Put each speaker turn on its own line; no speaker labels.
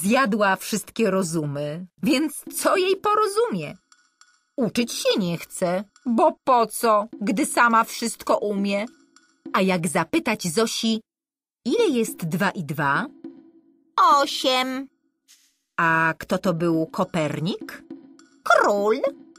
Zjadła wszystkie rozumy, więc co jej porozumie? Uczyć się nie chce, bo po co, gdy sama wszystko umie? A jak zapytać Zosi, ile jest dwa i dwa? Osiem. A kto to był Kopernik? Król.